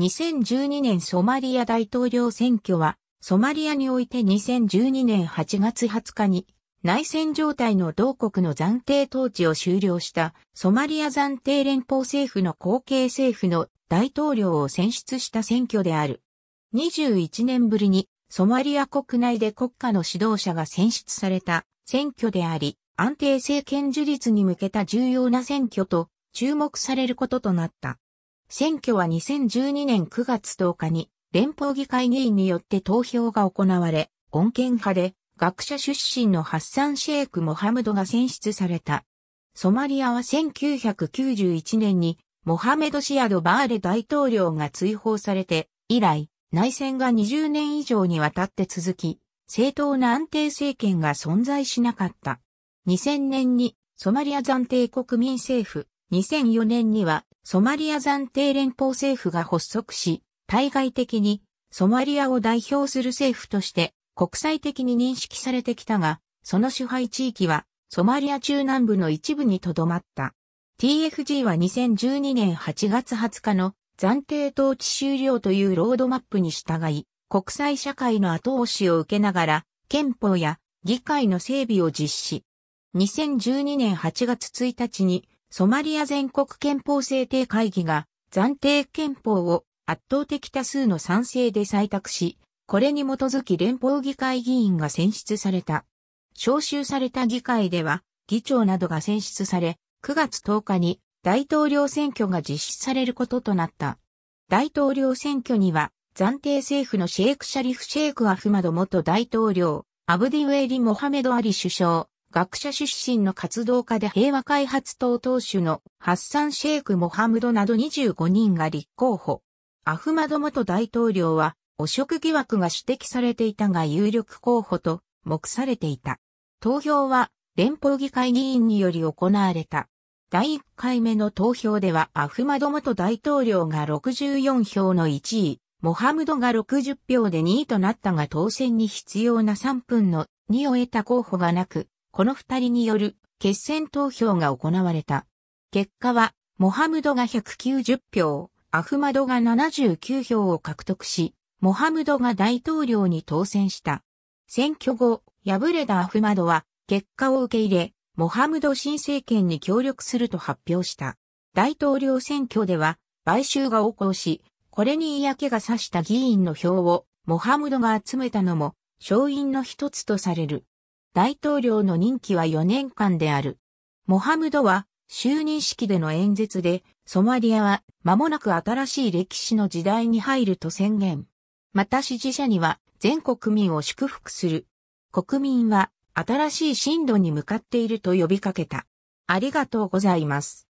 2012年ソマリア大統領選挙は、ソマリアにおいて2012年8月20日に、内戦状態の同国の暫定統治を終了したソマリア暫定連邦政府の後継政府の大統領を選出した選挙である。21年ぶりにソマリア国内で国家の指導者が選出された選挙であり、安定政権樹立に向けた重要な選挙と注目されることとなった。選挙は2012年9月10日に連邦議会議員によって投票が行われ、穏健派で学者出身のハッサン・シェイク・モハムドが選出された。ソマリアは1991年にモハメド・シアド・バーレ大統領が追放されて以来内戦が20年以上にわたって続き、正当な安定政権が存在しなかった。2000年にソマリア暫定国民政府、2004年にはソマリア暫定連邦政府が発足し、対外的にソマリアを代表する政府として国際的に認識されてきたが、その支配地域はソマリア中南部の一部にとどまった。TFG は2012年8月20日の暫定統治終了というロードマップに従い、国際社会の後押しを受けながら、憲法や議会の整備を実施。2012年8月1日にソマリア全国憲法制定会議が暫定憲法を圧倒的多数の賛成で採択し、これに基づき連邦議会議員が選出された。招集された議会では議長などが選出され、9月10日に大統領選挙が実施されることとなった。大統領選挙には暫定政府のシェイク・シャリフ・シェイク・アフマド元大統領、アブディウェイリ・モハメド・アリ首相、学者出身の活動家で平和開発党党首のハッサン・シェイク・モハムドなど25人が立候補。アフマド元大統領は汚職疑惑が指摘されていたが有力候補と目されていた。投票は連邦議会議員により行われた。第1回目の投票ではアフマド元大統領が64票の1位、モハムドが60票で2位となったが当選に必要な3分の2を得た候補がなく、この二人による決選投票が行われた。結果は、モハムドが190票、アフマドが79票を獲得し、モハムドが大統領に当選した。選挙後、敗れたアフマドは、結果を受け入れ、モハムド新政権に協力すると発表した。大統領選挙では、買収が横行し、これに嫌気がさした議員の票を、モハムドが集めたのも、勝因の一つとされる。大統領の任期は4年間である。モハムドは就任式での演説で、ソマリアは間もなく新しい歴史の時代に入ると宣言。また支持者には全国民を祝福する。国民は新しい進路に向かっていると呼びかけた。ありがとうございます。